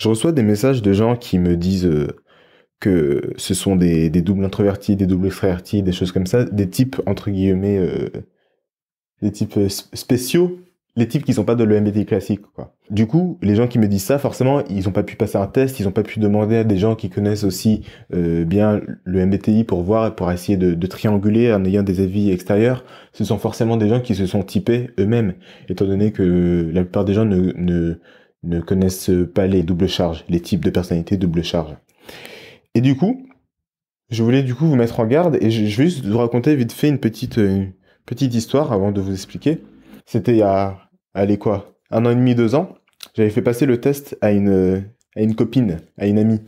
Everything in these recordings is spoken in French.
Je reçois des messages de gens qui me disent euh, que ce sont des, doubles introvertis, des doubles extravertis, des choses comme ça, des types, entre guillemets, euh, des types euh, spéciaux, les types qui sont pas de l'EMBTI classique, quoi. Du coup, les gens qui me disent ça, forcément, ils n'ont pas pu passer un test, ils n'ont pas pu demander à des gens qui connaissent aussi bien le MBTI pour voir et pour essayer de, trianguler en ayant des avis extérieurs. Ce sont forcément des gens qui se sont typés eux-mêmes, étant donné que la plupart des gens ne ne connaissent pas les doubles charges, les types de personnalités double charge. Et du coup, je voulais du coup vous mettre en garde et je, vais juste vous raconter vite fait une petite, euh, petite histoire avant de vous expliquer. C'était il y a, allez quoi, un an et demi, deux ans. J'avais fait passer le test à une, à une copine, à une amie.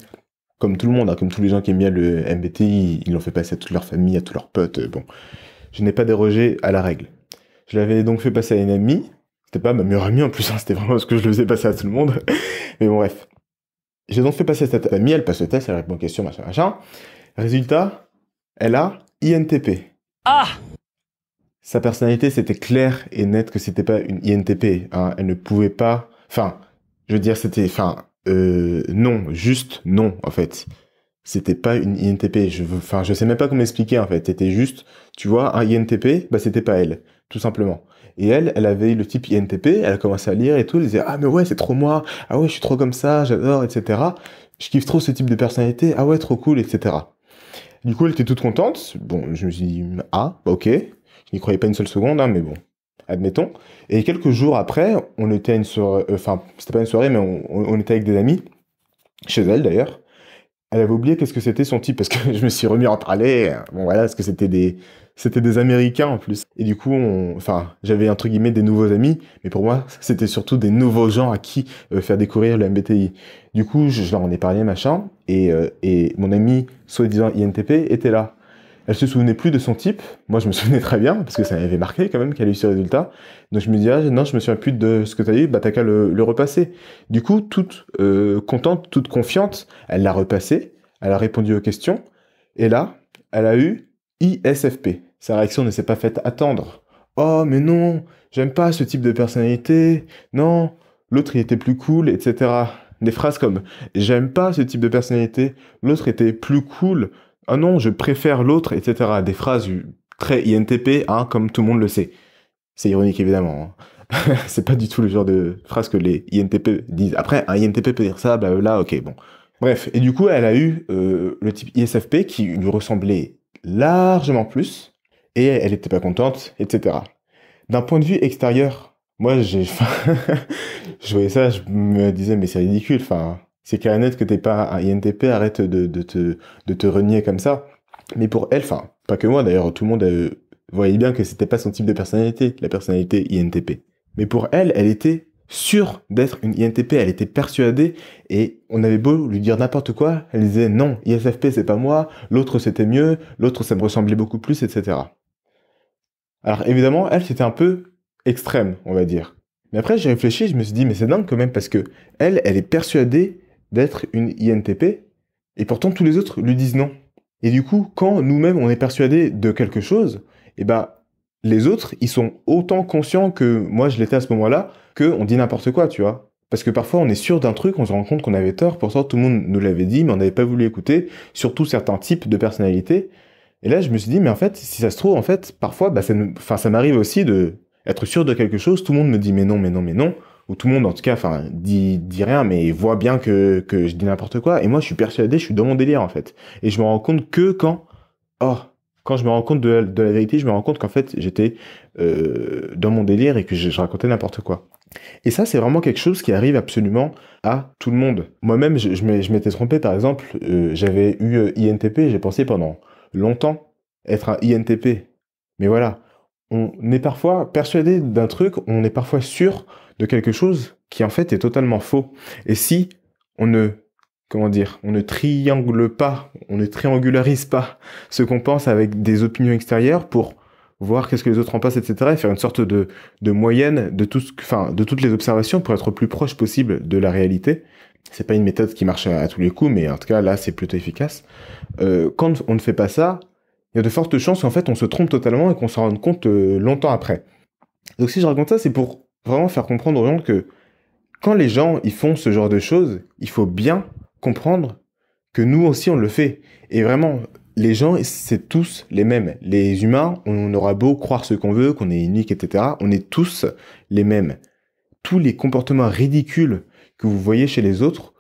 Comme tout le monde, hein, comme tous les gens qui aiment le MBTI, ils l'ont fait passer à toute leur famille, à tous leurs potes. Euh, bon, je n'ai pas dérogé à la règle. Je l'avais donc fait passer à une amie c'était pas ma meilleure amie en plus, hein, c'était vraiment ce que je le faisais passer à tout le monde. Mais bon, bref. J'ai donc fait passer cette amie, elle passe le test, elle répond aux questions, machin, machin. Résultat, elle a INTP. Ah Sa personnalité, c'était clair et net que c'était pas une INTP. Hein. Elle ne pouvait pas. Enfin, je veux dire, c'était. Enfin, euh, non, juste non, en fait c'était pas une INTP. Je, enfin, je sais même pas comment expliquer en fait. C'était juste, tu vois, un INTP, bah c'était pas elle, tout simplement. Et elle, elle avait le type INTP, elle a commencé à lire et tout, elle disait ah mais ouais c'est trop moi, ah ouais je suis trop comme ça, j'adore, etc. Je kiffe trop ce type de personnalité, ah ouais trop cool, etc. Du coup elle était toute contente. Bon, je me suis dit ah bah, ok, je n'y croyais pas une seule seconde, hein, mais bon, admettons. Et quelques jours après, on était à une soirée, euh, enfin c'était pas une soirée, mais on était avec des amis chez elle d'ailleurs elle avait oublié qu'est-ce que c'était son type parce que je me suis remis en parler. Bon voilà, parce que c'était des c'était des Américains en plus. Et du coup, enfin, j'avais entre guillemets des nouveaux amis, mais pour moi, c'était surtout des nouveaux gens à qui euh, faire découvrir le MBTI. Du coup, je, leur en ai parlé machin, et, euh, et mon ami soi-disant INTP était là. Elle se souvenait plus de son type. Moi, je me souvenais très bien, parce que ça m'avait marqué quand même qu'elle a eu ce résultat. Donc je me disais, ah, non, je me souviens plus de ce que as eu, bah t'as qu'à le, repasser. Du coup, toute euh, contente, toute confiante, elle l'a repassé, elle a répondu aux questions, et là, elle a eu ISFP. Sa réaction ne s'est pas faite attendre. Oh, mais non, j'aime pas ce type de personnalité, non, l'autre il était plus cool, etc. Des phrases comme j'aime pas ce type de personnalité, l'autre était plus cool, ah non, je préfère l'autre, etc. Des phrases très INTP, hein, comme tout le monde le sait. C'est ironique évidemment. Hein. c'est pas du tout le genre de phrase que les INTP disent. Après, un INTP peut dire ça, blablabla, ok, bon. Bref, et du coup, elle a eu euh, le type ISFP qui lui ressemblait largement plus, et elle n'était pas contente, etc. D'un point de vue extérieur, moi, j'ai, je voyais ça, je me disais, mais c'est ridicule, enfin, c'est carrément que t'es pas un INTP, arrête de, de, te, renier comme ça. Mais pour elle, enfin, pas que moi d'ailleurs, tout le monde euh, voyait bien que c'était pas son type de personnalité, la personnalité INTP. Mais pour elle, elle était sûre d'être une INTP, elle était persuadée, et on avait beau lui dire n'importe quoi, elle disait non, ISFP c'est pas moi, l'autre c'était mieux, l'autre ça me ressemblait beaucoup plus, etc. Alors évidemment, elle c'était un peu extrême, on va dire. Mais après j'ai réfléchi, je me suis dit mais c'est dingue quand même parce que elle, elle est persuadée d'être une INTP, et pourtant tous les autres lui disent non. Et du coup, quand nous-mêmes on est persuadé de quelque chose, eh ben les autres, ils sont autant conscients que moi je l'étais à ce moment-là, qu'on dit n'importe quoi, tu vois. Parce que parfois on est sûr d'un truc, on se rend compte qu'on avait tort, pourtant tout le monde nous l'avait dit, mais on n'avait pas voulu écouter, surtout certains types de personnalités. Et là, je me suis dit, mais en fait, si ça se trouve, en fait, parfois, bah, ça, ça m'arrive aussi de être sûr de quelque chose, tout le monde me dit, mais non, mais non, mais non tout le monde en tout cas, enfin, dit, dit rien, mais voit bien que, je dis n'importe quoi. Et moi, je suis persuadé, je suis dans mon délire en fait. Et je me rends compte que quand, oh, quand je me rends compte de la, vérité, je me rends compte qu'en fait, j'étais euh, dans mon délire et que je, racontais n'importe quoi. Et ça, c'est vraiment quelque chose qui arrive absolument à tout le monde. Moi-même, je, je m'étais trompé, par exemple, euh, j'avais eu euh, INTP, j'ai pensé pendant longtemps être un INTP. Mais voilà, on est parfois persuadé d'un truc, on est parfois sûr de quelque chose qui en fait est totalement faux. Et si on ne comment dire, on ne triangle pas, on ne triangularise pas ce qu'on pense avec des opinions extérieures pour voir qu'est-ce que les autres en pensent, etc. Et faire une sorte de, de moyenne de, tout ce, enfin, de toutes les observations pour être plus proche possible de la réalité. C'est pas une méthode qui marche à, tous les coups, mais en tout cas là c'est plutôt efficace. Euh, quand on ne fait pas ça, il y a de fortes chances qu'en fait on se trompe totalement et qu'on s'en rende compte euh, longtemps après. Donc si je raconte ça, c'est pour vraiment faire comprendre aux gens que quand les gens ils font ce genre de choses, il faut bien comprendre que nous aussi on le fait. Et vraiment, les gens, c'est tous les mêmes. Les humains, on aura beau croire ce qu'on veut, qu'on est unique, etc. On est tous les mêmes. Tous les comportements ridicules que vous voyez chez les autres,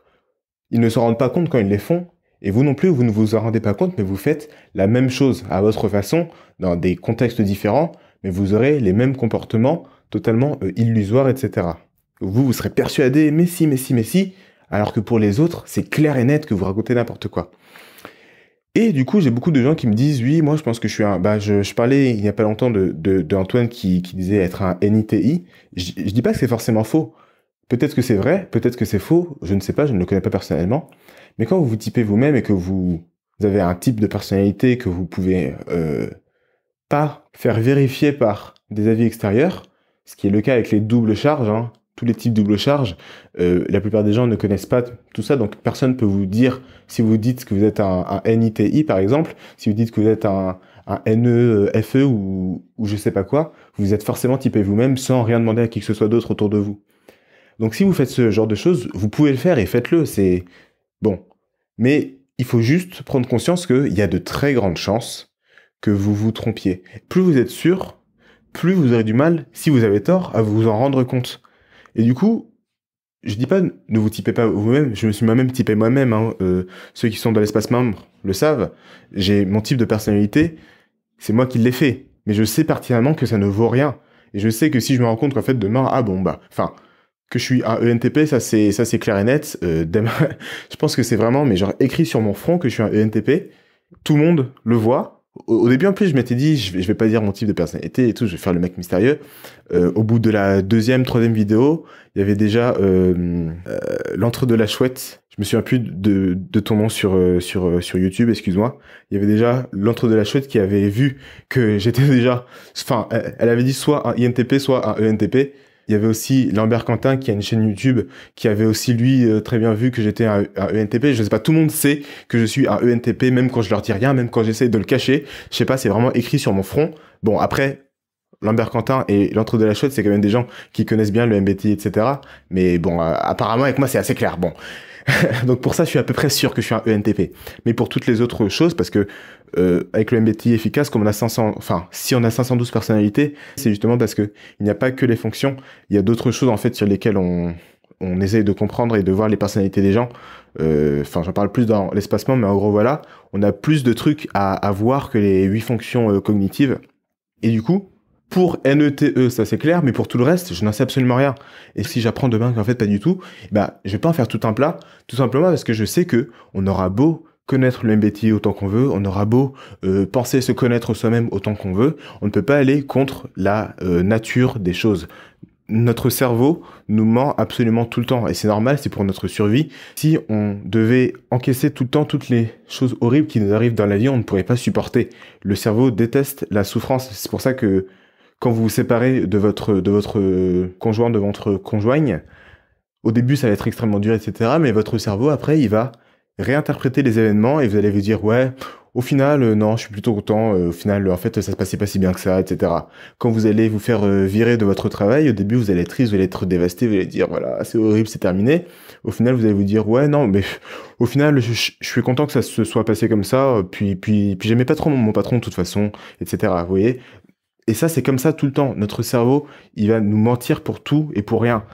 ils ne se rendent pas compte quand ils les font. Et vous non plus, vous ne vous en rendez pas compte, mais vous faites la même chose à votre façon, dans des contextes différents, mais vous aurez les mêmes comportements totalement euh, illusoire, etc. Vous, vous serez persuadé, mais si, mais si, mais si, alors que pour les autres, c'est clair et net que vous racontez n'importe quoi. Et du coup, j'ai beaucoup de gens qui me disent, oui, moi, je pense que je suis un... Bah, je, parlais il n'y a pas longtemps d'Antoine de, de, qui, qui, disait être un NITI. Je, ne dis pas que c'est forcément faux. Peut-être que c'est vrai, peut-être que c'est faux, je ne sais pas, je ne le connais pas personnellement. Mais quand vous vous typez vous-même et que vous avez un type de personnalité que vous pouvez euh, pas faire vérifier par des avis extérieurs, ce qui est le cas avec les doubles charges, hein. tous les types de doubles charges. Euh, la plupart des gens ne connaissent pas tout ça, donc personne ne peut vous dire, si vous dites que vous êtes un, un NITI par exemple, si vous dites que vous êtes un, un NEFE e ou, ou je sais pas quoi, vous êtes forcément typé vous-même sans rien demander à qui que ce soit d'autre autour de vous. Donc si vous faites ce genre de choses, vous pouvez le faire et faites-le, c'est bon. Mais il faut juste prendre conscience qu'il y a de très grandes chances que vous vous trompiez. Plus vous êtes sûr, plus vous aurez du mal, si vous avez tort, à vous en rendre compte. Et du coup, je dis pas ne vous typez pas vous-même, je me suis moi-même typé moi-même. Hein. Euh, ceux qui sont dans l'espace membre le savent. J'ai mon type de personnalité, c'est moi qui l'ai fait. Mais je sais pertinemment que ça ne vaut rien. Et je sais que si je me rends compte qu'en fait demain, ah bon bah, enfin, que je suis un e ENTP, ça c'est ça c'est clair et net. Euh, je pense que c'est vraiment, mais genre écrit sur mon front que je suis un e ENTP. Tout le monde le voit, au, début en plus je m'étais dit je vais, pas dire mon type de personnalité et tout je vais faire le mec mystérieux euh, au bout de la deuxième troisième vidéo il y avait déjà euh, euh, l'entre de la chouette je me souviens plus de, de ton nom sur euh, sur sur YouTube excuse-moi il y avait déjà l'entre de la chouette qui avait vu que j'étais déjà enfin elle avait dit soit un INTP soit un ENTP il y avait aussi Lambert Quentin qui a une chaîne YouTube qui avait aussi lui euh, très bien vu que j'étais un, e ENTP. Je sais pas, tout le monde sait que je suis un e ENTP même quand je leur dis rien, même quand j'essaie de le cacher. Je sais pas, c'est vraiment écrit sur mon front. Bon après, Lambert Quentin et l'entre de la chouette, c'est quand même des gens qui connaissent bien le MBTI, etc. Mais bon, euh, apparemment avec moi c'est assez clair. Bon. Donc pour ça, je suis à peu près sûr que je suis un ENTP. Mais pour toutes les autres choses, parce que euh, avec le MBTI efficace, comme on a 500, enfin, si on a 512 personnalités, c'est justement parce que il n'y a pas que les fonctions, il y a d'autres choses en fait sur lesquelles on, on essaye de comprendre et de voir les personnalités des gens. Euh, enfin, j'en parle plus dans l'espacement, mais en gros voilà, on a plus de trucs à, à voir que les huit fonctions euh, cognitives. Et du coup, pour NETE, e, ça c'est clair, mais pour tout le reste, je n'en sais absolument rien. Et si j'apprends demain qu'en fait pas du tout, bah je vais pas en faire tout un plat, tout simplement parce que je sais que on aura beau connaître le MBTI autant qu'on veut, on aura beau euh, penser se connaître soi-même autant qu'on veut, on ne peut pas aller contre la euh, nature des choses. Notre cerveau nous ment absolument tout le temps et c'est normal, c'est pour notre survie. Si on devait encaisser tout le temps toutes les choses horribles qui nous arrivent dans la vie, on ne pourrait pas supporter. Le cerveau déteste la souffrance, c'est pour ça que quand vous vous séparez de votre, de votre conjoint, de votre conjoigne, au début, ça va être extrêmement dur, etc. Mais votre cerveau, après, il va réinterpréter les événements et vous allez vous dire, ouais, au final, euh, non, je suis plutôt content. Euh, au final, en fait, ça se passait pas si bien que ça, etc. Quand vous allez vous faire euh, virer de votre travail, au début, vous allez être triste, vous allez être dévasté, vous allez dire, voilà, c'est horrible, c'est terminé. Au final, vous allez vous dire, ouais, non, mais au final, je, suis content que ça se soit passé comme ça. Puis, puis, puis j'aimais pas trop mon, mon patron de toute façon, etc. Vous voyez, et ça, c'est comme ça tout le temps. Notre cerveau, il va nous mentir pour tout et pour rien.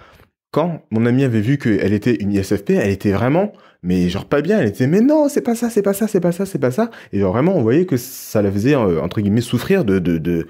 Quand mon amie avait vu qu'elle était une ISFP, elle était vraiment, mais genre pas bien. Elle était, mais non, c'est pas ça, c'est pas ça, c'est pas ça, c'est pas ça. Et vraiment, on voyait que ça la faisait, euh, entre guillemets, souffrir de, de,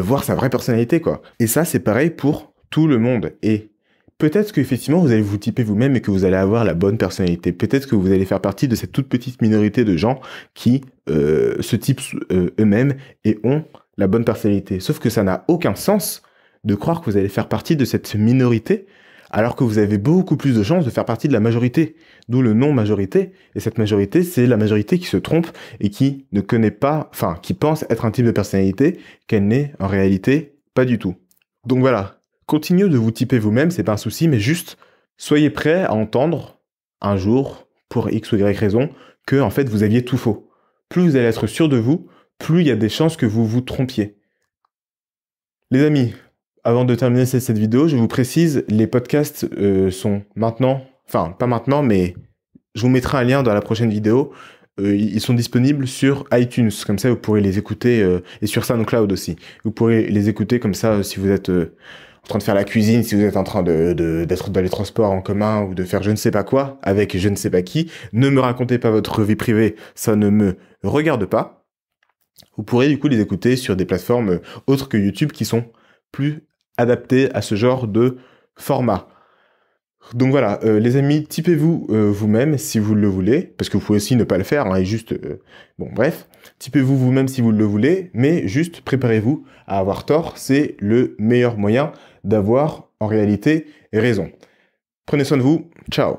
voir sa vraie personnalité, quoi. Et ça, c'est pareil pour tout le monde. Et peut-être qu'effectivement, vous allez vous typer vous-même et que vous allez avoir la bonne personnalité. Peut-être que vous allez faire partie de cette toute petite minorité de gens qui euh, se typent euh, eux-mêmes et ont la bonne personnalité. Sauf que ça n'a aucun sens de croire que vous allez faire partie de cette minorité alors que vous avez beaucoup plus de chances de faire partie de la majorité, d'où le nom majorité et cette majorité, c'est la majorité qui se trompe et qui ne connaît pas, enfin, qui pense être un type de personnalité qu'elle n'est en réalité pas du tout. Donc voilà, continuez de vous typer vous-même, c'est pas un souci, mais juste soyez prêt à entendre un jour, pour X ou Y raison, que en fait vous aviez tout faux. Plus vous allez être sûr de vous, plus il y a des chances que vous vous trompiez. Les amis, avant de terminer cette vidéo, je vous précise, les podcasts euh, sont maintenant, enfin pas maintenant, mais je vous mettrai un lien dans la prochaine vidéo. Euh, ils sont disponibles sur iTunes, comme ça vous pourrez les écouter, euh, et sur SoundCloud aussi. Vous pourrez les écouter comme ça si vous êtes en train de faire la cuisine, si vous êtes en train d'être de, d'être dans les transports en commun ou de faire je ne sais pas quoi avec je ne sais pas qui. Ne me racontez pas votre vie privée, ça ne me regarde pas. Vous pourrez du coup les écouter sur des plateformes euh, autres que YouTube qui sont plus adaptées à ce genre de format. Donc voilà, euh, les amis, typez-vous euh, vous-même si vous le voulez, parce que vous pouvez aussi ne pas le faire, hein, et juste... bon, bref, typez-vous vous-même si vous le voulez, mais juste préparez-vous à avoir tort, c'est le meilleur moyen d'avoir en réalité raison. Prenez soin de vous, ciao